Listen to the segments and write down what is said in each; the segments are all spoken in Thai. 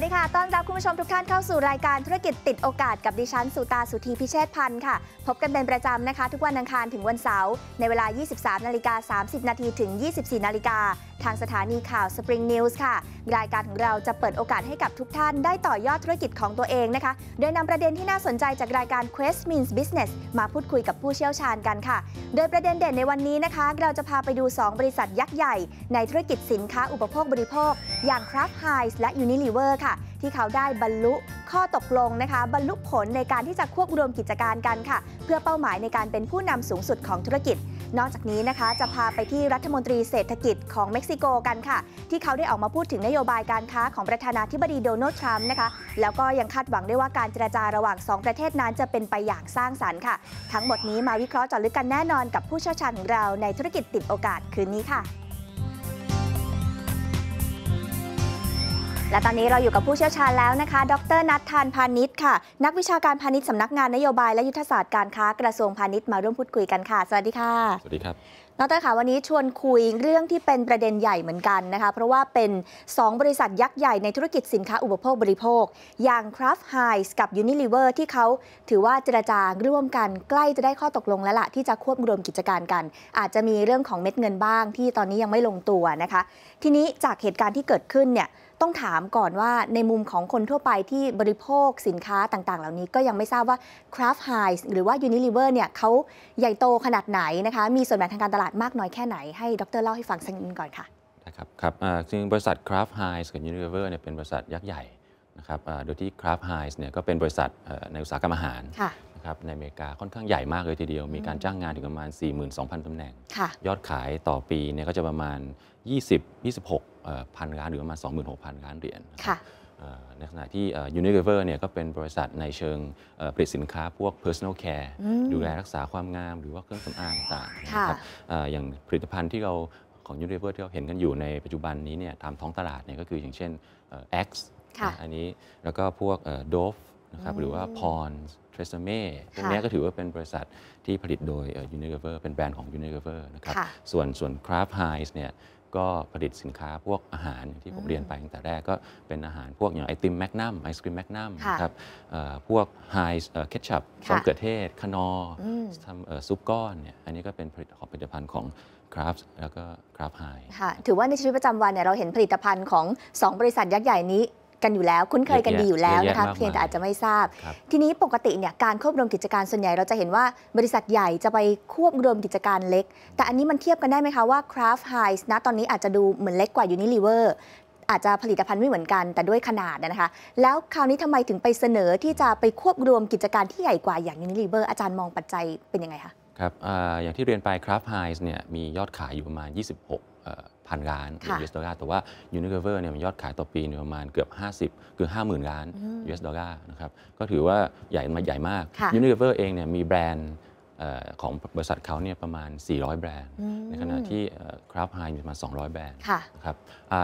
วัสดีค่ะ ต้อนรับคุณผู้ชมทุกท่านเข้าสู่รายการธุรกิจติดโอกาสกับดิฉันสุตาสุธีพิเชษพันธ์ค่ะ พบกันเป็นประจำนะคะทุกวันอังคารถึงวันเสาร์ในเวลา 23 นาฬิกา 30 นาทีถึง 24 นาฬิกาทางสถานีข่าว Spring News ค่ะ รายการของเราจะเปิดโอกาสให้กับทุกท่านได้ต่อยอดธุรกิจของตัวเองนะคะ โดยนำประเด็นที่น่าสนใจจากรายการ Quest Means Business มาพูดคุยกับผู้เชี่ยวชาญกันค่ะ โดยประเด็นเด่นในวันนี้นะคะ เราจะพาไปดู 2 บริษัทยักษ์ใหญ่ ในธุรกิจสินค้าอุปโภคบริโภค อย่าง Kraft Heinz และ Unilever ค่ะ ที่เขาได้บรรลุ ข้อตกลงนะคะ บรรลุผลในการที่จะควบรวมกิจการกันค่ะ เพื่อเป้าหมายในการเป็นผู้นำสูงสุดของธุรกิจนอกจากนี้นะคะจะพาไปที่รัฐมนตรีเศรษฐกิจของเม็กซิโกกันค่ะ ที่เขาได้ออกมาพูดถึงนโยบายการค้าของประธานาธิบดีโดนัลด์ทรัมป์นะคะ แล้วก็ยังคาดหวังได้ว่าการเจรจาระหว่าง 2 ประเทศนั้นจะเป็นไปอย่างสร้างสารรค์ค่ะ ทั้งหมดนี้มาวิเคราะห์จาะลึกกันแน่นอนกับผู้เชี่ยวชาญของเราในธุรกิจติดโอกาสคืนนี้ค่ะและตอนนี้เราอยู่กับผู้เชี่ยวชาญแล้วนะคะ ดรนัททานพาณิชย์ค่ะ นักวิชาการพาณิชย์สำนักงานนโยบายและยุทธศาสตร์การค้ากระทรวงพาณิชย์มาร่วมพูดคุยกันค่ะ สวัสดีค่ะ สวัสดีครับ ดรค่ะ วันนี้ชวนคุยเรื่องที่เป็นประเด็นใหญ่เหมือนกันนะคะ เพราะว่าเป็น 2 บริษัทยักษ์ใหญ่ในธุรกิจสินค้าอุปโภคบริโภค อย่าง Kraft Heinz กับ Unilever ที่เขา ถือว่าเจรจาร่วมกัน ใกล้จะได้ข้อตกลงแล้วละ่ะที่จะควบรวมกิจการกัน อาจจะมีเรื่องของเม็ดเงินบ้างที่ตอนนี้ยังไม่ลงตัวนะคะ ทีนี้จากเหตุการณ์ที่เกิดขึ้นเนี่ยต้องถามก่อนว่าในมุมของคนทั่วไปที่บริโภคสินค้าต่างๆ เหล่านี้ก็ยังไม่ทราบว่า Craft h i g h หรือว่า Unilever เนี่ยเขาใหญ่โตขนาดไหนนะคะ มีส่วนแบ่งทางการตลาดมากน้อยแค่ไหนให้ดรเล่าให้ฟังสักนิดก่อนค่ะ นะครับ ครับจริงบริษัท Craft h i g h กับ Unilever เนี่ยเป็นบริษัทยักษ์ใหญ่นะครับโดยที่ Craft h i g h เนี่ยก็เป็นบริษัทในอุตสาหกรรมอาหารครับในอเมริกาค่อนข้างใหญ่มากเลยทีเดียว มีการจ้างงานถึงประมาณ 42,000ตำแหน่ง ยอดขายต่อปีเนี่ยก็จะประมาณ 20-26พันล้าน หรือประมาณ 26,000ล้านเหรียญในขณะที่ Unilever เนี่ยก็เป็นบริษัทในเชิงผลิตสินค้าพวก personal care ดูแลรักษาความงามหรือว่าเครื่องสำอางต่างๆนะครับอย่างผลิตภัณฑ์ที่เราของ Unilever ที่เราเห็นกันอยู่ในปัจจุบันนี้เนี่ยตามท้องตลาดเนี่ยก็คืออย่างเช่น X อันนี้แล้วก็พวก Dove นะครับหรือว่า p o n d r e s เม่พวกนี้ก็ถือว่าเป็นบริษัทที่ผลิตโดย Unilever เป็นแบรนด์ของ Unilever นะครับส่วนส่วน Kraft Heinz เนี่ยก็ผลิตสินค้าพวกอาหาร ที่ผมเรียนไปตั้งแต่แรกก็เป็นอาหารพวกอย่างไอติมแมกนัมไอศครีมแมกนัมนะครับพวกไฮเคชับซอสเกลือเทศคานอทำซุปก้อนเนี่ยอันนี้ก็เป็นผลิตของผลิตภัณฑ์ของคราฟแล้วก็คราฟไฮค่ะถือว่าในชีวิตประจำวันเนี่ยเราเห็นผลิตภัณฑ์ของ 2 บริษัทยักษ์ใหญ่นี้กันอยู่แล้ว คุ้นเคยกันดีอยู่แล้วนะคะเพียงแต่อาจจะไม่ทราบ ทีนี้ปกติเนี่ยการควบรวมกิจการส่วนใหญ่เราจะเห็นว่าบริษัทใหญ่จะไปควบรวมกิจการเล็ก แต่อันนี้มันเทียบกันได้ไหมคะว่า Craft h i g h นะตอนนี้อาจจะดูเหมือนเล็กกว่า Unilever อาจจะผลิตภัณฑ์ไม่เหมือนกันแต่ด้วยขนาดนะคะแล้วคราวนี้ทำไมถึงไปเสนอที่จะไปควบรวมกิจการที่ใหญ่กว่าอย่าง u n i ิล v e r อาจารย์มองปัจจัยเป็นยังไงคะครับออย่างที่เรียนไป Craft h i ์เนี่ยมียอดขายอยู่ประมาณ 26พันล้านค่ะ US ดอลลาร์แต่ว่า Unilever เนี่ยมันยอดขายต่อปีประมาณเกือบ 50 คือ 50,000ล้านยูม US ดอลลาร์นะครับก็ถือว่าใหญ่มาใหญ่มาก Unilever เองเนี่ยมีแบรนด์ของบริษัทเขาเนี่ยประมาณ 400 แบรนด์ ในขณะที่คราฟไฮมีประมาณ 200 แบรนด์นะครับ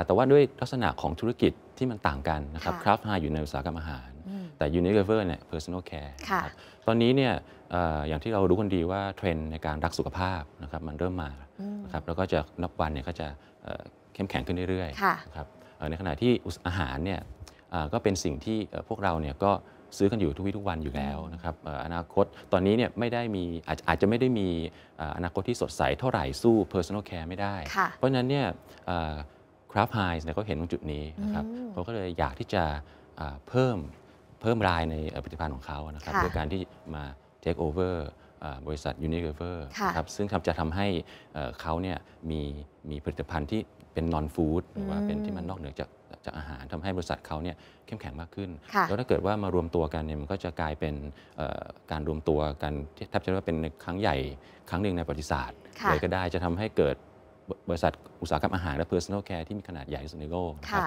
แต่ว่าด้วยลักษณะของธุรกิจที่มันต่างกันนะครับคราฟไฮอยู่ในอุตสาหกรรมอาหาร แต่ Unilever เนี่ย personal care คร์ตอนนี้เนี่ยอย่างที่เรารู้กันดีว่าเทรนด์ในการรักสุขภาพนะครับมันเริ่มมานะครับแล้วก็จะนับวันเนี่ยก็จะเข้มแข็งขึ้นเรื่อยๆครับในขณะที่อาหารเนี่ยก็เป็นสิ่งที่พวกเราเนี่ยก็ซื้อกันอยู่ทุกวี่ทุกวันอยู่แล้วนะครับอนาคตตอนนี้เนี่ยไม่ได้มีอาจอาจจะไม่ได้มีอนาคตที่สดใสเท่าไหร่สู้ Personal Care ไม่ได้ เพราะฉะนั้นเนี่ยคราฟไฮส์เนี่ยเขาเห็นตรงจุดนี้นะครับเขาก็เลยอยากที่จะเพิ่มเพิ่มรายในผลิตภัณฑ์ของเขานะครับโดยการที่มา take over บริษัทยูนิเวอร์ครับซึ่งจะทำให้เขาเนี่ยมีมีผลิตภัณฑ์ที่เป็นนอนฟู้ดหรือว่าเป็นที่มันนอกเหนือจากจากอาหารทำให้บริษัทเขาเนี่ยเข้มแข็งมากขึ้น แล้วถ้าเกิดว่ามารวมตัวกันเนี่ยมันก็จะกลายเป็นการรวมตัวกันแทบจะว่าเป็นครั้งใหญ่ครั้งหนึ่งในประวัติศาสตร์เลยก็ได้จะทำให้เกิดบริษัทอุตสาหกรรมอาหารและ Personal Care ที่มีขนาดใหญ่ที่สุดในโลกนะครับ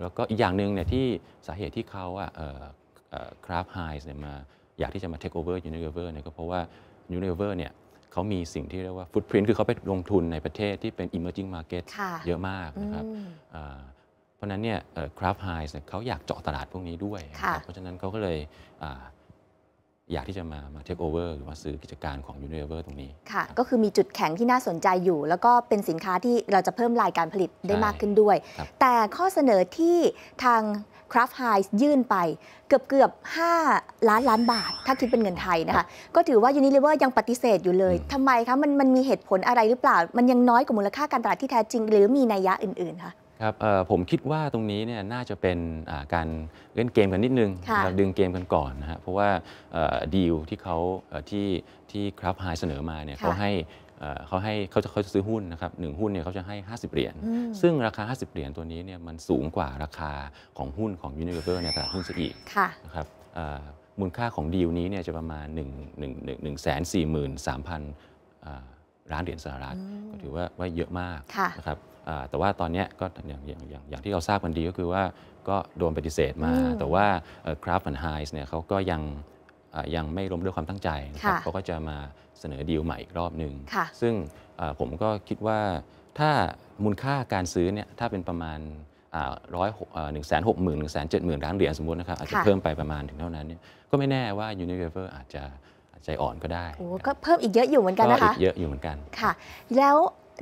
แล้วก็อีกอย่างหนึ่งเนี่ยที่สาเหตุที่เขาอะคราฟไฮส์เนี่ยมาอยากที่จะมาเทคโอเวอร์ยูนิเวอร์เนี่ยก็เพราะว่ายูนิเวอร์เนี่ยเขามีสิ่งที่เรียกว่าฟุตพิ้นคือเขาไปลงทุนในประเทศที่เป็น emerging market เยอะมากนะครับเพราะนั้นเนี่ยคราฟไฮส์เขาอยากเจาะตลาดพวกนี้ด้วยเพราะฉะนั้นเขาก็เลยอยากที่จะมามาเทคโอเวอร์หรือมาซื้อกิจการของยูนิเวอร์ตรงนี้ค่ะก็คือมีจุดแข็งที่น่าสนใจอยู่ แล้วก็เป็นสินค้าที่เราจะเพิ่มรายการผลิตได้มากขึ้นด้วย แต่ข้อเสนอที่ทางคราฟไฮส์ยื่นไปเกือบเกือบ5ล้านล้านบาท ถ้าคิดเป็นเงินไทยนะคะก็ถือว่ายูนิเลเวอร์ยังปฏิเสธอยู่เลย ทำไมคะมันมันมีเหตุผลอะไรหรือเปล่ามันยังน้อยกว่ามูลค่าการตลาดที่แท้จริง หรือมีนัยยะอื่น ๆคะครับผมคิดว่าตรงนี้เนี่ยน่าจะเป็นการเล่นเกมกันนิดนึงดึงเกมกันก่อนนะฮะเพราะว่าดีลที่เขาที่ที่ครับไฮเสนอมาเนี่ยเขาใหเขาให้เขาจะเขาจะซื้อหุ้นนะครับหนึ่งหุ้นเนี่ยเขาจะให้ 50 เหรียญ ซึ่งราคา 50 เหรียญตัวนี้เนี่ยมันสูงกว่าราคาของหุ้นของ Unilever ในตลาดหุ้นสะอีกนะครับมูลค่าของดีลนี้เนี่ยจะประมาณ1 1 1 1 4 3 0 0ล้านเหรียญสหรัฐ ก็ถือว่าว่าเยอะมากนะครับแต่ว่าตอนนี้ก็อย่างอย่างอย่างอย่างที่เราทราบกันดีก็คือว่าก็โดนปฏิเสธมา แต่ว่าคราฟต์แอนด์ไฮส์เนี่ยเขาก็ยังยังไม่ล้มด้วยความตั้งใจนะครับเขาก็จะมาเสนอดีลใหม่อีกรอบหนึ่งซึ่งผมก็คิดว่าถ้ามูลค่าการซื้อเนี่ยถ้าเป็นประมาณร้อยหนึ่งแสนหกหมื่นหนึ่งแสนเจ็ดหมื่นล้านเหรียญสมมตินะครับ อาจจะเพิ่มไปประมาณถึงเท่านั้นเนี่ยก็ไม่แน่ว่ายิเวอร์เ r อาจจะใจอ่อนก็ได้โอ้ก็เพิ่มอีกเยอะอยู่เหมือนกันนะคะอีกเยอะอยู่เหมือนกันค่ะแล้ว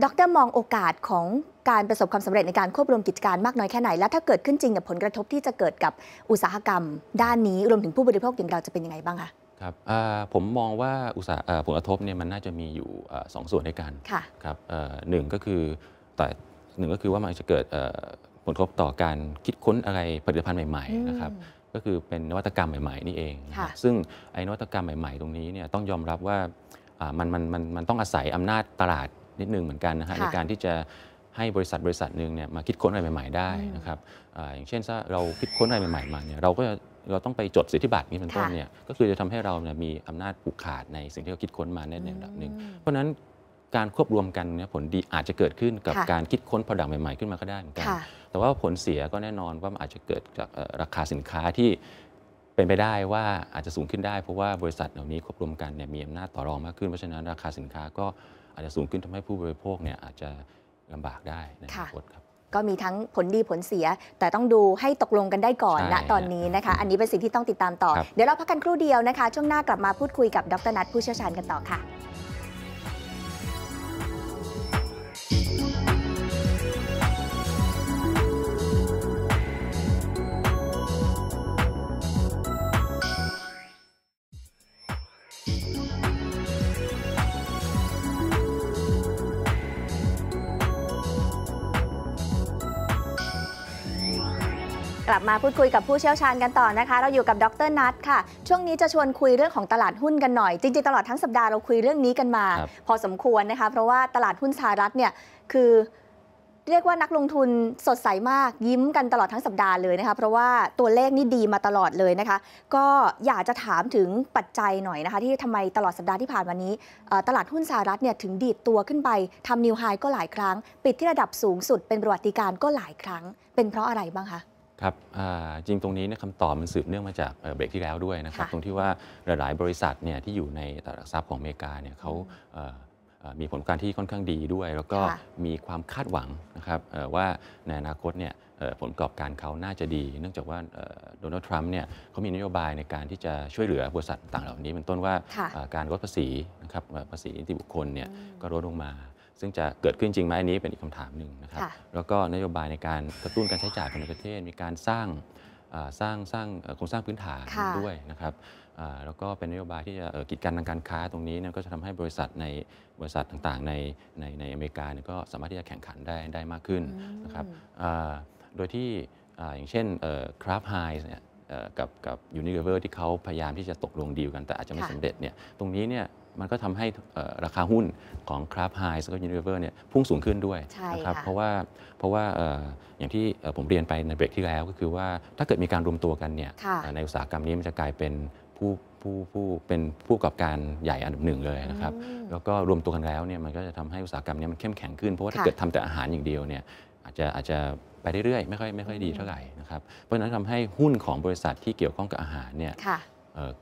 ดรมองโอกาสของการประสบความสำเร็จในการควบรวมกิจการมากน้อยแค่ไหน และถ้าเกิดขึ้นจริงกับผลกระทบที่จะเกิดกับอุตสาหกรรมด้านนี้ รวมถึงผู้บริโภคอย่างเราจะเป็นยังไงบ้างคะครับผมมองว่าอุตสาผลกระทบเนี่ยมันน่าจะมีอยู่สองส่วนด้วยกันครับหนึ่งก็คือแต่หนึ่งก็คือว่ามันจะเกิดผลกระทบต่อการคิดค้นอะไรผลิตภัณฑ์ใหม่ๆนะครับก็คือเป็นนวัตกรรมใหม่ๆนี่เอง ซึ่งไอ้นวัตกรรมใหม่ ๆ ตรงนี้เนี่ยต้องยอมรับว่ามันมันมันมันต้องอาศัยอำนาจตลาดนิดนึงเหมือนกันนะฮะในการที่จะให้บริษัทบริษัทหนึ่งเนี่ยมาคิดค้นอะไรใหม่ ๆ ได้นะครับอย่างเช่นถ้าเราคิดค้นอะไรใหม่ๆ มาเนี่ยเราก็เราต้องไปจดสิทธิบัตรนี้เป็นต้นเนี่ยก็คือจะทำให้เราเนี่ยมีอำนาจผูกขาดในสิ่งที่เราคิดค้นมาในระดับหนึ่งเพราะนั้นการควบรวมกันเนี่ยผลดีอาจจะเกิดขึ้นกับการคิดค้นผลิตักใหม่ ๆขึ้นมาก็ได้เหมือนกันแต่ว่าผลเสียก็แน่นอนว่าอาจจะเกิดจากราคาสินค้าที่เป็นไปได้ว่าอาจจะสูงขึ้นได้เพราะว่า บริษัทเหล่านี้ควบรวมกันเนี่ยมีอำนาจต่อรองมากขึ้น เพราะฉะนั้นราคาสินค้าก็อาจจะสูงขึ้นทำให้ผู้บริโภคเนี่ย อาจจะลำบากได้ในอนาคตครับก็มีทั้งผลดีผลเสีย แต่ต้องดูให้ตกลงกันได้ก่อนนะตอนนี้นะคะ อันนี้เป็นสิ่งที่ต้องติดตามต่อ เดี๋ยวเราพักกันครู่เดียวนะคะ ช่วงหน้ากลับมาพูดคุยกับดรนัทผู้เชี่ยวชาญกันต่อค่ะกลับมาพูดคุยกับผู้เชี่ยวชาญกันต่อนะคะ เราอยู่กับดรนัทค่ะ ช่วงนี้จะชวนคุยเรื่องของตลาดหุ้นกันหน่อย จริง ๆ ตลอดทั้งสัปดาห์เราคุยเรื่องนี้กันมา พอสมควรนะคะ เพราะว่าตลาดหุ้นสหรัฐเนี่ยคือ เรียกว่านักลงทุนสดใสมากยิ้มกันตลอดทั้งสัปดาห์เลยนะคะ เพราะว่าตัวเลขนี่ดีมาตลอดเลยนะคะ ก็อยากจะถามถึงปัจจัยหน่อยนะคะ ที่ทำไมตลอดสัปดาห์ที่ผ่านมานี้ตลาดหุ้นสหรัฐเนี่ยถึงดีดตัวขึ้นไปทำนิวไฮก็หลายครั้งปิดที่ระดับสูงสุด เป็นประวัติการก็หลายครั้ง เป็นเพราะอะไรบ้างคะครับจริงตรงนี้นคำตอบ มัน สืบ เนื่องมา จากเบรก ที่ แล้ว ด้วย นะครับ ตรง ที่ ว่า หลาย ๆ บริษัท เนี่ย ที่ อยู่ ใน ตลาดัทรัพย์ของ อเมริกา เนี่ยเขามี ผล การ ที่ ค่อนข้าง ดี ด้วย แล้วก็ มี ความ คาดหวัง นะครับว่า ใน อนาคต เนี่ยผล ประกอบ การเขาน่าจะ ดี เนื่องจาก ว่าโดนัลด์ ทรัมป์ เนี่ยเขามี นโยบาย ใน การ ที่จะ ช่วย เหลือ บริษัท ต่างเหล่านี้ เป็นต้น ว่า การ ลด ภาษี นะครับ ภาษีนิติบุคคล เนี่ย ก็ ลดลง มาซึ่งจะเกิดขึ้นจริงไหมอันนี้เป็นอีกคำถามหนึ่งนะครับแล้วก็นโยบายในการกระตุ้นการใช้จ่ายภายในประเทศมีการสร้างสร้างสร้างโครงสร้างพื้นฐานด้วยนะครับแล้วก็เป็นนโยบายที่จะกิจการทางการค้าตรงนี้นก็จะทำให้บริษัทในบริษัทต่างๆในในในอเมริกาก็สามารถที่จะแข่งขันได้ได้มากขึ้นนะครับโดยที่อย่างเช่นคราฟไฮส์เนี่ยกับกับยูนิเวอร์ที่เขาพยายามที่จะตกลงดีลกันแต่อาจจะไม่สำเร็จเนี่ยตรงนี้เนี่ยมันก็ทำให้ราคาหุ้นของคราฟไฮส์กับยูนิเวอร์เนี่ยพุ่งสูงขึ้นด้วยนะครับเพราะว่าเพราะว่าอย่างที่ผมเรียนไปในเบรกที่แล้วก็คือว่าถ้าเกิดมีการรวมตัวกันเนี่ยในอุตสาหกรรมนี้มันจะกลายเป็นผู้ผู้ผู้เป็นผู้ประกอบการใหญ่อันดับหนึ่งเลยนะครับแล้วก็รวมตัวกันแล้วเนี่ยมันก็จะทำให้อุตสาหกรรมนี้มันเข้มแข็งขึ้น เพราะว่าถ้าเกิดทำแต่อาหารอย่างเดียวเนี่ยอาจจะอาจจะไปเรื่อยๆไม่ค่อยไม่ค่อยดีเท่าไหร่นะครับ เพราะฉะนั้นทำให้หุ้นของบริษัทที่เกี่ยวข้องกับอาหารเนี่ย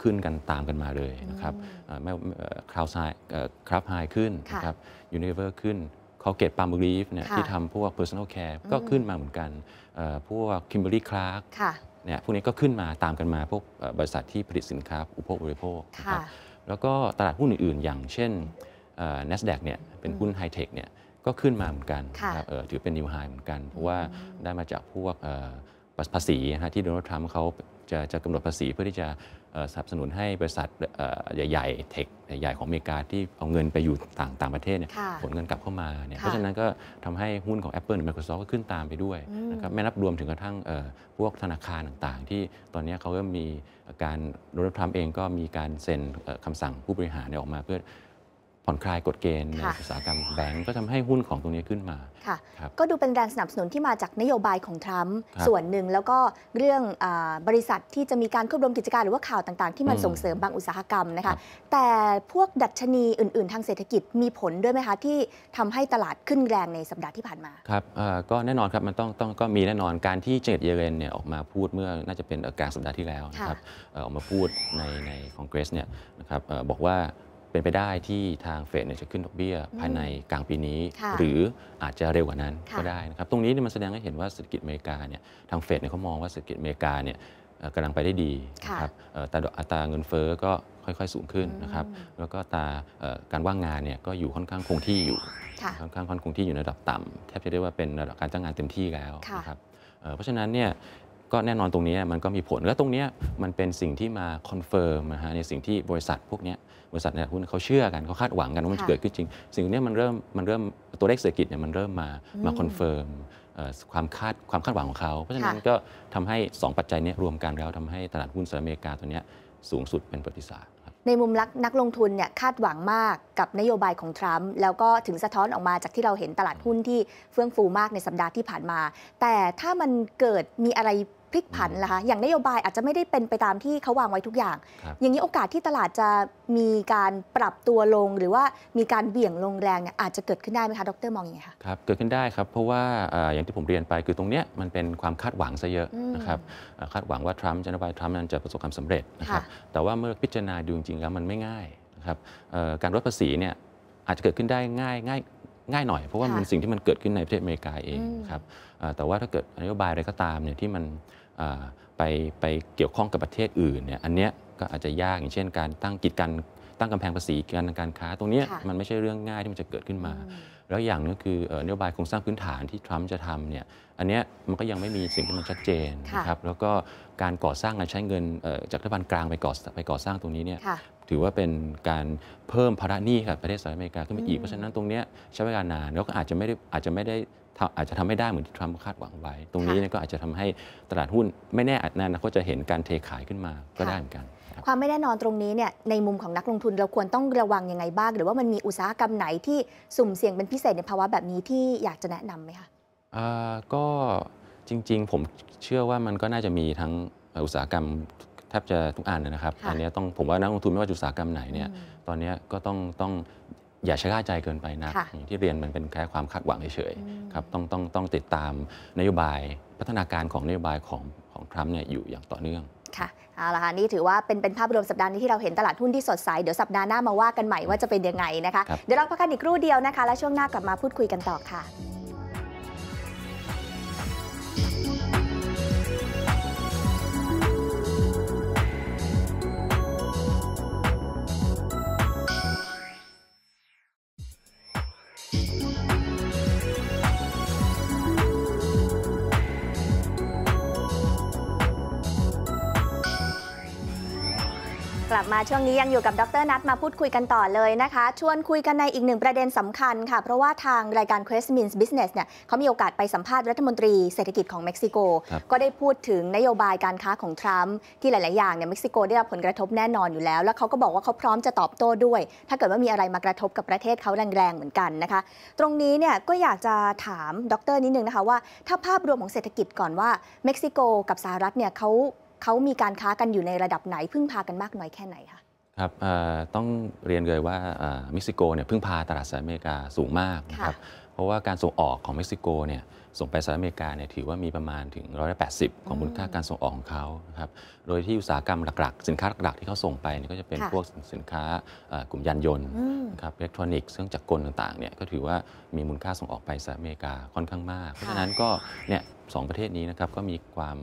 ขึ้นกันตามกันมาเลยนะครับไม่คราวไซคราฟไฮขึ้นนะครับยูนิเวอร์ขึ้นคอเกตปาร์มบรีฟเนี่ยที่ทำพวก Personal Care ก็ขึ้นมาเหมือนกันพวกคิมเบอรี่คลาร์กเนี่ยพวกนี้ก็ขึ้นมาตามกันมาพวกบริษัทที่ผลิตสินค้าอุปโภคบริโภคนะครับแล้วก็ตลาดหุ้นอื่นๆ อย่างเช่น NASDAQ เนี่ยเป็นหุ้นไฮเทคเนี่ยก็ขึ้นมาเหมือนกันครับถือเป็นนิวไฮเหมือนกัน เพราะว่าได้มาจากพวกภาษีฮะที่โดนัลด์ทรัมป์เขาจะจะกำหนดภาษีเพื่อที่จะสนับสนุนให้บริษัทใหญ่ๆเทค ใหญ่ของอเมริกาที่เอาเงินไปอยู่ต่างต่างประเทศเนี่ยผลเงินกลับเข้ามาเนี่ยเพราะฉะนั้นก็ทำให้หุ้นของ Apple หรือ Microsoft ก็ขึ้นตามไปด้วยนะครับไม่นับรวมถึงกระทั่งพวกธนาคารต่างๆ ที่ตอนนี้เขาก็มีการโดนัลด์ทรัมป์เองก็มีการเซ็นคำสั่งผู้บริหารออกมาเพื่อผ่อนคลายกฎเกณฑ์ในอุตสาหกรรมแบงก์ก็ทำให้หุ้นของตรงนี้ขึ้นมาค่ะก็ดูเป็นแรงสนับสนุนที่มาจากนโยบายของทรัมป์ส่วนหนึ่งแล้วก็เรื่องอบริษัทที่จะมีการควบรวมกิจการหรือว่าข่าวต่าง ๆที่มันส่งเสริมบางอุตสาหกรรมนะคะแต่พวกดัชนีอื่น ๆ ทางเศรษฐกิจมีผลด้วยไหมคะ ที่ทำให้ตลาดขึ้นแรงในสัปดาห์ที่ผ่านมาครับก็แน่นอนครับมันต้องต้องก็มีแน่นอนการที่เจเนตเยเรนเนี่ยออกมาพูดเมื่อน่าจะเป็นกลางสัปดาห์ที่แล้วนะครับออกมาพูดในในคอนเกรสเนี่ยนะครับบอกว่าเป็นไปได้ที่ทางเฟดจะขึ้นดอกเบี้ยภายในกลางปีนี้ หรืออาจจะเร็วกว่านั้นก็ได้นะครับ ตรงนี้มันแสดงให้เห็นว่าเศรษฐกิจอเมริกาเนี่ยทางเฟดเขามองว่าเศรษฐกิจอเมริกาเนี่ยกำลังไปได้ดีนะครับอัตราเงินเฟ้อก็ค่อยๆ สูงขึ้นนะครับ แล้วก็ตาการว่างงานเนี่ยก็อยู่ค่อนข้างคงที่อยู่ค่อนข้างคงที่อยู่ในระดับต่ำแทบจะเรียกว่าเป็นระดับการจ้างงานเต็มที่แล้วนะครับเพราะฉะนั้นเนี่ยก็แน่นอนตรงนี้มันก็มีผลและตรงนี้มันเป็นสิ่งที่มาคอนเฟิร์มนะฮะในสิ่งที่บริษัทพวกนี้บริษัทในหุ้นเขาเชื่อกันเขาคาดหวังกันว่ามันจะเกิดขึ้นจริงสิ่งนี้มันเริ่มมันเริ่มตัวเลขเศรษฐกิจเนี่ยมันเริ่มมามาคอนเฟิร์มความคาดความคาดหวังของเขาเพราะฉะนั้นก็ทำให้ 2 ปัจจัยนี้รวมกันแล้วทำให้ตลาดหุ้นสหรัฐอเมริกาตัวนี้สูงสุดเป็นประวัติศาสตร์ในมุมลักนักลงทุนเนี่ยคาดหวังมากกับนโยบายของทรัมป์แล้วก็ถึงสะท้อนออกมาจากที่เราเห็นตลาดหุ้นที่เฟื่องฟูมากในสัปดาห์ที่ผ่านมา แต่ถ้ามันเกิดมีอะไรพลิกผันละคะอย่างนโยบายอาจจะไม่ได้เป็นไปตามที่เขาวางไว้ทุกอย่าง อย่างนี้โอกาสที่ตลาดจะมีการปรับตัวลงหรือว่ามีการเบี่ยงลงแรงเนี่ยอาจจะเกิดขึ้นได้ไหมคะ ดรมองอย่างไรคะ ครับ เกิดขึ้นได้ครับ เพราะว่าอย่างที่ผมเรียนไปคือตรงเนี้ยมันเป็นความคาดหวังซะเยอะนะครับ คาดหวังว่าทรัมป์จะนโยบายทรัมป์นั้นจะประสบความสำเร็จนะครับ แต่ว่าเมื่อพิจารณาดูจริงๆแล้วมันไม่ง่ายนะครับการลดภาษีเนี่ยอาจจะเกิดขึ้นได้ง่ายง่ายง่ายหน่อยเพราะว่ามันสิ่งที่มันเกิดขึ้นในประเทศอเมริกาเองครับแต่ว่าถ้าเกิดนโยบายอะไรก็ตามเนี่ยที่มันไปไปเกี่ยวข้องกับประเทศอื่นเนี่ยอันเนี้ยก็อาจจะยากอย่างเช่นการตั้งกิจการตั้งกำแพงภาษีการการค้าตรงนี้มันไม่ใช่เรื่องง่ายที่มันจะเกิดขึ้นมา แล้วอย่างนึงคือนโยบายโครงสร้างพื้นฐานที่ทรัมป์จะทำเนี่ยอันนี้มันก็ยังไม่มีสิ่งที่มันชัดเจนนะครับแล้วก็การก่อสร้างการใช้เงินจากรัฐบาลกลางไปก่อไปก่อสร้างตรงนี้เนี่ยถือว่าเป็นการเพิ่มภาระหนี้ครับประเทศสหรัฐอเมริกาขึ้นมาอีกเพราะฉะนั้นตรงนี้ใช้เวลานาน แล้วก็อาจจะไม่ได้อาจจะไม่ได้อาจจะทำไม่ได้เหมือนที่ทรัมป์คาดหวังไว้ ตรงนี้ก็อาจจะทำให้ตลาดหุ้น ไม่แน่อาจนอนาคตจะเห็นการเทขายขึ้นมาก็ได้เหมือนกันความไม่แน่นอนตรงนี้เนี่ยในมุมของนักลงทุนเราควรต้องระวังยังไงบ้าง หรือว่ามันมีอุตสาหกรรมไหนที่สุ่มเสี่ยงเป็นพิเศษในภาวะแบบนี้ที่อยากจะแนะนำไหมคะก็จริงๆผมเชื่อว่ามันก็น่าจะมีทั้งอุตสาหกรรมแทบจะทุกอันนะครับ อันนี้ต้องผมว่านักลงทุนไม่ว่าอุตสาหกรรมไหนเนี่ย ตอนนี้ก็ต้องต้องอย่าชะล่าใจเกินไปนะอย่างที่เรียนมันเป็นแค่ความคาดหวังเฉยๆครับต้องต้องต้องติดตามนโยบายพัฒนาการของนโยบายของของทรัมป์เนี่ยอยู่อย่างต่อเนื่องค่ะเอาละค่ะนี่ ถือว่า เป็น เป็น ภาพ รวม สัปดาห์ นี้ ที่เราเห็นตลาด หุ้น ที่ สด ใส เดี๋ยว สัปดาห์ หน้า มา ว่ากันใหม่ว่าจะเป็นยังไง นะคะ เดี๋ยวเราพักกันอีกครู่เดียว นะคะ และช่วงหน้ากลับมาพูดคุยกัน ต่อ ค่ะาช่วงนี้ยังอยู่กับดรนัทมาพูดคุยกันต่อเลยนะคะชวนคุยกันในอีกหนึ่งประเด็นสำคัญค่ะ เพราะว่าทางรายการ q u e s t m i n s Business เนี่ยเขามีโอกาสไปสัมภาษณ์รัฐมนตรีเศรษฐกิจของเม็กซิโก ก็ได้พูดถึงนโยบายการค้าของทรัมป์ที่หลาย ๆ อย่างเนี่ยเม็กซิโกได้รับผลกระทบแน่นอนอยู่แล้ว แล้วเขาก็บอกว่าเขาพร้อมจะตอบโต้ด้วย ถ้าเกิดว่ามีอะไรมากระทบกับประเทศเขาแรงๆเหมือนกันนะคะตรงนี้เนี่ยก็อยากจะถามดรนิดนึงนะคะว่า ถ้าภาพรวมของเศรษฐกิจก่อนว่าเม็กซิโกกับสหรัฐเนี่ยเขาเขามีการค้ากันอยู่ในระดับไหนพึ่งพากันมากน้อยแค่ไหนคะครับต้องเรียนเลยว่าเม็กซิโกเนี่ยพึ่งพาตลาดสหรัฐอเมริกาสูงมากนะครับเพราะว่าการส่งออกของเม็กซิโกเนี่ยส่งไปสหรัฐอเมริกาเนี่ยถือว่ามีประมาณถึงร้อยละแปดสิบของมูลค่าการส่งออกของเขาครับโดยที่อุตสาหกรรมหลักๆ สินค้าหลักๆที่เขาส่งไปเนี่ยก็จะเป็นพวกสินค้ากลุ่มยานยนต์ครับอิเล็กทรอนิกส์เครื่องจักรกลต่างๆเนี่ยก็ถือว่ามีมูลค่าส่งออกไปสหรัฐอเมริกาค่อนข้างมาก เพราะฉะนั้นก็เนี่ยสองประเทศนี้นะครับก็มีความ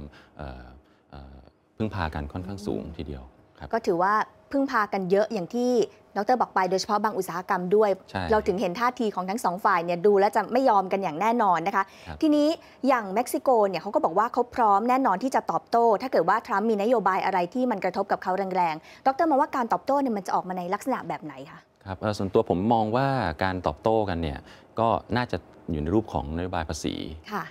พึ่งพากันค่อนข้างสูงทีเดียวครับก็ถือว่าพึ่งพากันเยอะอย่างที่ดรบอกไป โดยเฉพาะบางอุตสาหกรรมด้วย เราถึงเห็นท่าทีของทั้งสองฝ่ายเนี่ยดูแล้วจะไม่ยอมกันอย่างแน่นอนนะคะคทีนี้อย่างเม็กซิโกเนี่ยเขาก็บอกว่าเขาพร้อมแน่นอนที่จะตอบโต้ ถ้าเกิดว่าทรัมป์มีนโยบายอะไรที่มันกระทบกับเขาแรงๆดรมองว่าการตอบโต้เนี่ยมันจะออกมาในลักษณะแบบไหนคะครับส่วนตัวผมมองว่าการตอบโต้กันเนี่ยก็น่าจะอยู่ในรูปของนโยบายภาษี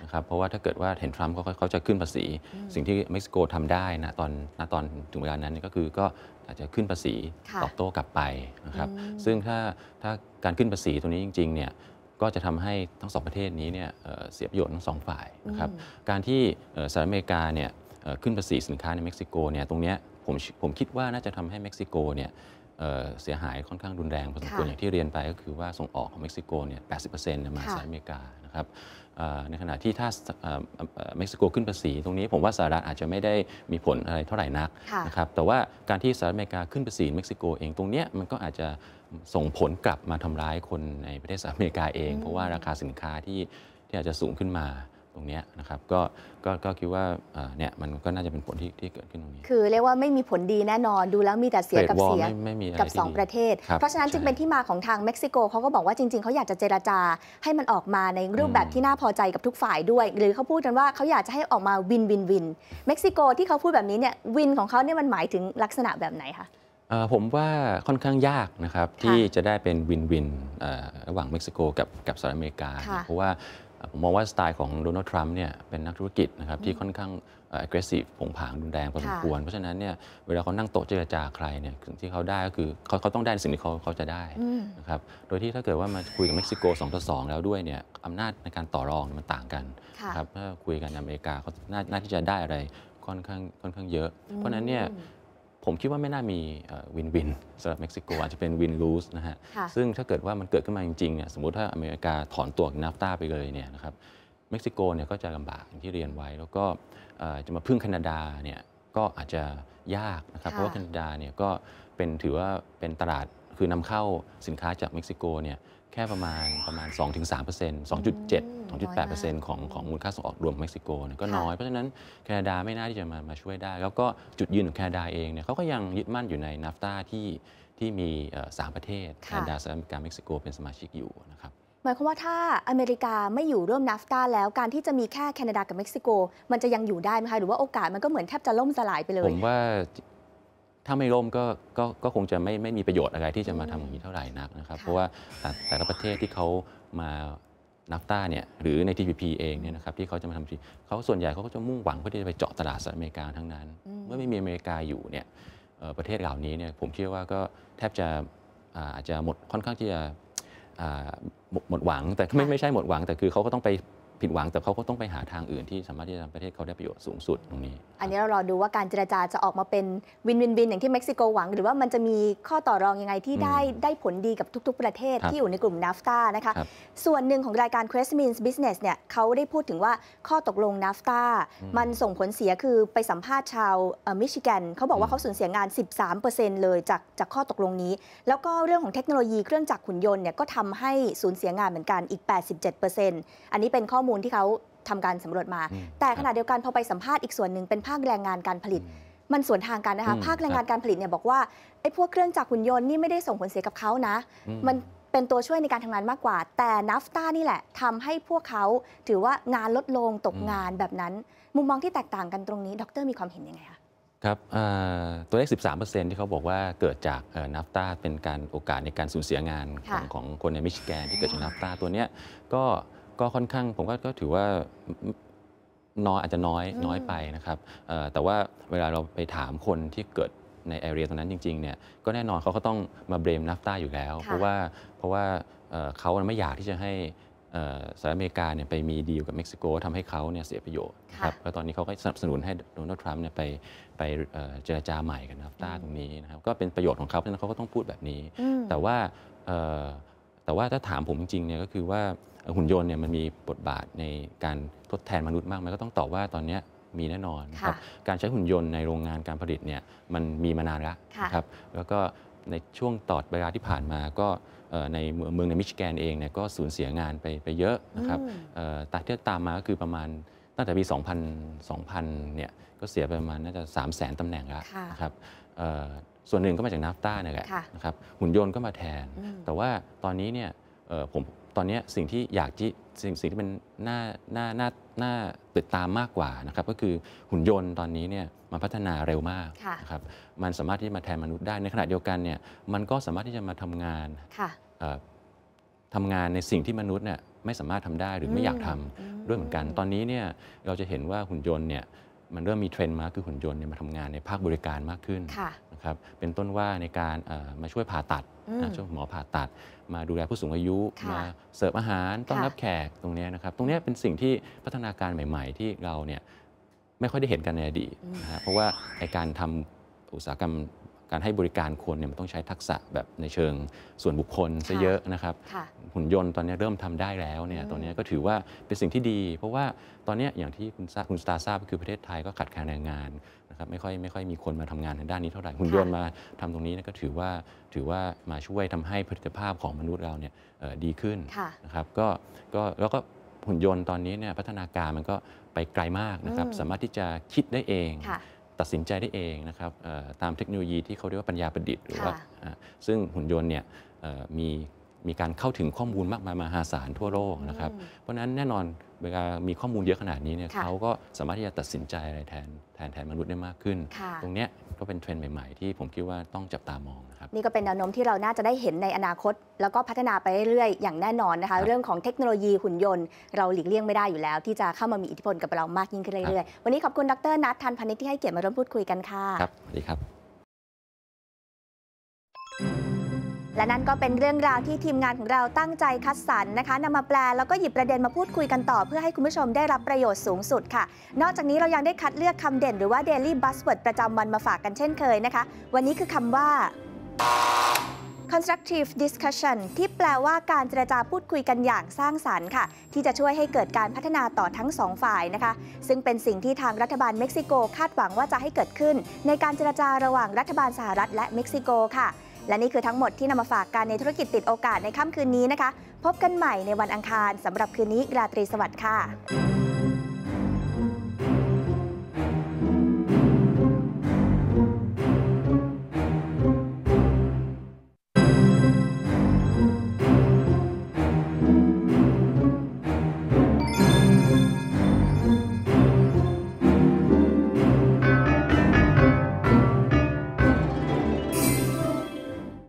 นะครับเพราะว่าถ้าเกิดว่าเห็นทรัมป์เขาเขาจะขึ้นภาษี สิ่งที่เม็กซิโกทำได้นะตอนณตอนถึงเวลานั้นก็คือก็อาจจะขึ้นภาษีตอบโต้กลับไปนะครับซึ่งถ้าถ้าการขึ้นภาษีตัวนี้จริงๆเนี่ยก็จะทำให้ทั้งสองประเทศนี้เนี่ยเสียประโยชน์ทั้งสองฝ่ายนะครับการที่สหรัฐอเมริกาเนี่ยขึ้นภาษีสินค้าในเม็กซิโกเนี่ยตรงนี้ผมผมคิดว่าน่าจะทำให้เม็กซิโกเนี่ยเสียหายค่อนข้างรุนแรงพอสมควรอย่างที่เรียนไปก็คือว่าส่งออกของเม็กซิโกเนี่ย 80%มาสหรัฐอเมริกานะครับในขณะที่ถ้าเม็กซิโกขึ้นภาษีตรงนี้ ผมว่าสหรัฐอาจจะไม่ได้มีผลอะไรเท่าไหร่นักนะครับ แต่ว่าการที่สหรัฐอเมริกาขึ้นภาษีเม็กซิโกเองตรงนี้มันก็อาจจะส่งผลกลับมาทำร้ายคนในประเทศสหรัฐอเมริกาเอง เพราะว่าราคาสินค้าที่ที่อาจจะสูงขึ้นมาตรงนี้นะครับก็ก็ก็คิดว่าเนี่ยมันก็น่าจะเป็นผลที่ที่เกิดขึ้นตรงนี้ คือเรียกว่าไม่มีผลดีแน่นอนดูแล้วมีแต่เสียกับเสียกับ 2 ประเทศ เพราะฉะนั้นจึงเป็นที่มาของทางเม็กซิโก เขาก็บอกว่าจริงๆ เขาอยากจะเจรจาให้มันออกมาในรูปแบบที่น่าพอใจกับทุกฝ่ายด้วย หรือเขาพูดกันว่าเขาอยากจะให้ออกมาวินวินวิน เม็กซิโกที่เขาพูดแบบนี้เนี่ยวินของเขาเนี่ยมันหมายถึงลักษณะแบบไหนคะผมว่าค่อนข้างยากนะครับที่จะได้เป็นวินวินระหว่างเม็กซิโกกับกับสหรัฐอเมริกา เพราะว่าผมมองว่าสไตล์ของโดนัลด์ทรัมป์เนี่ยเป็นนักธุรกิจนะครับ ที่ค่อนข้าง aggressive ผงผางรุนแรงพอสมควรเพราะฉะนั้นเนี่ยเวลาเขานั่งโต๊ะเจรจาใครเนี่ยที่เขาได้ก็คือเขาเขาต้องได้สิ่งที่เขาเขาจะได้นะครับ โดยที่ถ้าเกิดว่ามาคุยกับเม็กซิโก2ต่อ2แล้วด้วยเนี่ยอำนาจในการต่อรองมันต่างกันนะครับถ้าคุยกันอเมริกาเขาน่าที่จะได้อะไรค่อนข้างค่อนข้างเยอะ เพราะนั้นเนี่ยผมคิดว่าไม่น่ามีวินวินสำหรับเม็กซิโกอาจจะเป็นวินลูสนะฮะ ซึ่งถ้าเกิดว่ามันเกิดขึ้นมาจริงๆเนี่ยสมมติถ้าอเมริกาถอนตัวนาฟตาไปเลยเนี่ยนะครับเม็กซิโกเนี่ยก็จะลำบากอย่างที่เรียนไว้ แล้วก็จะมาพึ่งแคนาดาเนี่ยก็อาจจะยากนะครับ เพราะว่าแคนาดาเนี่ยก็เป็นถือว่าเป็นตลาดคือนำเข้าสินค้าจากเม็กซิโกเนี่ยแค่ประมาณประมาณ 2-3% 2.7 2.8%ของของมูลค่าส่งออกรวมของเม็กซิโกเนี่ยก็น้อยเพราะฉะนั้นแคนาดาไม่น่าที่จะมามาช่วยได้ แล้วก็จุดยืนของแคนาดาเองเนี่ยเขาก็ยังยึดมั่นอยู่ในนาฟตาที่ที่มีสามประเทศแคนาดาสหรัฐอเมริกาเม็กซิโกเป็นสมาชิกอยู่นะครับ หมายความว่าถ้าอเมริกาไม่อยู่ร่วมนาฟตาแล้วการที่จะมีแค่แคนาดากับเม็กซิโก มันจะยังอยู่ได้ไหมคะหรือว่าโอกาสมันก็เหมือนแทบจะล่มสลายไปเลยผมว่าถ้าไม่ร่มก็ ก็ ก็คงจะไม่ไม่มีประโยชน์อะไรที่จะมาทำอย่างนี้เท่าไหร่นักนะครับ เพราะว่าแต่แต่ละประเทศที่เขามานัฟต้าเนี่ยหรือใน TPP เองเนี่ยนะครับที่เขาจะมาทำเขาส่วนใหญ่เขาก็จะมุ่งหวังเพื่อที่จะไปเจาะตลาดสหรัฐอเมริกาทั้งนั้น เมื่อไม่มีอเมริกาอยู่เนี่ยประเทศเหล่านี้เนี่ยผมเชื่อว่าก็แทบจะอาจจะหมดค่อนข้างที่จะหมดหวัง แต่ไม่ไม่ใช่หมดหวังแต่คือเขาก็ต้องไปผิดหวังแต่เขาก็ต้องไปหาทางอื่นที่สามารถที่จะทำประเทศเขาได้ประโยชน์สูงสุดตรงนี้ อันนี้เรารอดูว่าการเจรจาจะออกมาเป็นวินวินวินอย่างที่เม็กซิโกหวัง หรือว่ามันจะมีข้อต่อรองยังไงที่ได้ได้ผลดีกับทุก ๆ ประเทศที่อยู่ในกลุ่มนาฟตานะคะส่วนหนึ่งของรายการ q u e s t m i n s Business เนี่ยเขาได้พูดถึงว่าข้อตกลงนาฟตามันส่งผลเสียคือไปสัมภาษณ์ชาวมิชิแกนเขาบอกว่าเขาสูญเสียงาน 13%เลยจากจากข้อตกลงนี้ แล้วก็เรื่องของเทคโนโลยีเครื่องจักรขุนยนต์เนี่ยก็ทำให้สูญเสียงานเหมือนกันอีก 87%อันนี้เป็นข้อมูลมูลที่เขาทำการสำรวจมา แต่ขณะเดียวกันพอไปสัมภาษณ์อีกส่วนหนึ่งเป็นภาคแรงงานการผลิต มันสวนทางกันนะคะภาคแรงงานการผลิตเนี่ยบอกว่าไอ้พวกเครื่องจักรหุ่นยนต์นี่ไม่ได้ส่งผลเสียกับเขานะ มันเป็นตัวช่วยในการทำงานมากกว่า แต่นัฟต้านี่แหละทำให้พวกเขาถือว่างานลดลงตกงานแบบนั้นมุมมองที่แตกต่างกันตรงนี้ ดร มีความเห็นยังไงคะครับตัวเลข 13%ที่เขาบอกว่าเกิดจากนัฟตาเป็นการโอกาสในการสูญเสียงานของของคนในมิชิแกน ที่เกิดจากนัฟตาตัวเนี้ยก็ก็ค่อนข้างผมก็ถือว่าน้อยอาจจะน้อยน้อยไปนะครับ แต่ว่าเวลาเราไปถามคนที่เกิดในแอเรียตรงนั้นจริงๆเนี่ยก็แน่นอนเขาก็ต้องมาเบรมนัฟต้าอยู่แล้วเพราะว่าเพราะว่าเขาไม่อยากที่จะให้สหรัฐอเมริกาเนี่ยไปมีดีลกับเม็กซิโก ทำให้เขาเนี่ยเสียประโยชน์ครับแล้วตอนนี้เขาก็สนับสนุนให้โดนัลด์ทรัมป์เนี่ยไปไปเจรจาใหม่กับนัฟต้าตรงนี้นะครับก็เป็นประโยชน์ของเขาเพราะฉะนั้นเขาก็ต้องพูดแบบนี้ แต่ว่าแต่ว่าถ้าถามผมจริงๆ เนี่ยก็คือว่าหุ่นยนต์เนี่ยมันมีบทบาทในการทดแทนมนุษย์มากไหมก็ต้องตอบว่าตอนนี้มีแน่นอนครับการใช้หุ่นยนต์ในโรงงานการผลิตเนี่ยมันมีมานานแล้วครับแล้วก็ในช่วงตอดเวลาที่ผ่านมาก็ในเมืองในมิชิแกนเองเนี่ยก็สูญเสียงานไปไปเยอะนะครับตดเทียบตามมาก็คือประมาณตั้งแต่ปี2000 2000 เนี่ยก็เสียไปประมาณน่าจะ 3 0 0แสนตำแหน่งแล้วนะครับส่วนหนึ่งก็มาจากนาฟต้าเนี่ยแหละนะครับ หุ่นยนต์ก็มาแทน แต่ว่าตอนนี้เนี่ยผมตอนนี้สิ่งที่อยากที่สิ่งสิ่งที่เป็นหน้าหน้าหน้าหน้าติดตามมากกว่านะครับก็คือหุ่นยนต์ตอนนี้เนี่ยมันพัฒนาเร็วมากนะครับ มันสามารถที่จะมาแทนมนุษย์ได้ในขณะเดียวกันเนี่ยมันก็สามารถที่จะมาทำงานทำงานในสิ่งที่มนุษย์เนี่ยไม่สามารถทำได้หรือไม่อยากทำด้วยเหมือนกัน ตอนนี้เนี่ยเราจะเห็นว่าหุ่นยนต์เนี่ยมันเริ่มมีเทรนด์มาคือหุ่นยนต์เนี่ยมาทำงานในภาคบริการมากขึ้นนะครับเป็นต้นว่าในการมาช่วยผ่าตัด ช่วยหมอผ่าตัด มาดูแลผู้สูงอายุมาเสิร์ฟอาหารต้อนรับแขกตรงนี้นะครับตรงนี้เป็นสิ่งที่พัฒนาการใหม่ๆ ที่เราเนี่ยไม่ค่อยได้เห็นกันในอดีตนะฮะเพราะว่าในการทำอุตสาหกรรมการให้บริการคนเนี่ยมันต้องใช้ทักษะแบบในเชิงส่วนบุคคลซะเยอะนะครับ หุ่นยนต์ตอนนี้เริ่มทำได้แล้วเนี่ยตอนนี้ก็ถือว่าเป็นสิ่งที่ดี เพราะว่าตอนนี้อย่างที่คุณคุณสตาร์ทราบก็คือประเทศไทยก็ขาดแคลนแรงงานนะครับไม่ค่อยไม่ค่อยมีคนมาทำงานในด้านนี้เท่าไหร่หุ่นยนต์มาทำตรงนี้ก็ถือว่าถือว่ามาช่วยทำให้ผลิตภาพของมนุษย์เราเนี่ยดีขึ้นนะครับก็ก็แล้วก็หุ่นยนต์ตอนนี้เนี่ยพัฒนาการมันก็ไปไกลมากนะครับ สามารถที่จะคิดได้เองตัดสินใจได้เองนะครับตามเทคโนโลยีที่เขาเรียกว่าปัญญาประดิษฐ์หรือว่าซึ่งหุ่นยนต์เนี่ยมีมีการเข้าถึงข้อมูลมากมายมหาศาลทั่วโลกนะครับ เพราะนั้นแน่นอนเวลามีข้อมูลเยอะขนาดนี้เนี่ยเขาก็สามารถที่จะตัดสินใจอะไรแทน แทนแทนมนุษย์ได้มากขึ้น ตรงเนี้ยก็เป็นเทรนด์ใหม่ ๆ ที่ผมคิดว่าต้องจับตามองนะครับ นี่ก็เป็นแนวโน้มที่เราน่าจะได้เห็นในอนาคต แล้วก็พัฒนาไปเรื่อยๆอย่างแน่นอนนะคะ เรื่องของเทคโนโลยีหุ่นยนต์เราหลีกเลี่ยงไม่ได้อยู่แล้ว ที่จะเข้ามามีอิทธิพลกับเรามากยิ่งขึ้นเรื่อยๆ วันนี้ขอบคุณ ดร นัททันพันิ์ที่ให้เกียรติมาร่วมพูดคุยกันค่ะครับสวัสดีครับและนั่นก็เป็นเรื่องราวที่ทีมงานของเราตั้งใจคัดสรรนะคะนำมาแปล แล้วก็หยิบประเด็นมาพูดคุยกันต่อ เพื่อให้คุณผู้ชมได้รับประโยชน์สูงสุดค่ะ นอกจากนี้เรายังได้คัดเลือกคำเด่นหรือว่า Daily Buzzword ประจำวันมาฝากกันเช่นเคยนะคะ วันนี้คือคำว่า constructive discussion ที่แปลว่าการเจรจาพูดคุยกันอย่างสร้างสารรค์ค่ะ ที่จะช่วยให้เกิดการพัฒนาต่อทั้งสองฝ่ายนะคะซึ่งเป็นสิ่งที่ทางรัฐบาลเม็กซิโกคาดหวังว่าจะให้เกิดขึ้น ในการเจรจาระหว่างรัฐบาลสหรัฐ และเม็กซิโกค่ะและนี่คือทั้งหมดที่นำมาฝากกันในธุรกิจติดโอกาสในค่ำคืนนี้นะคะ พบกันใหม่ในวันอังคารสำหรับคืนนี้ราตรีสวัสดิ์ค่ะ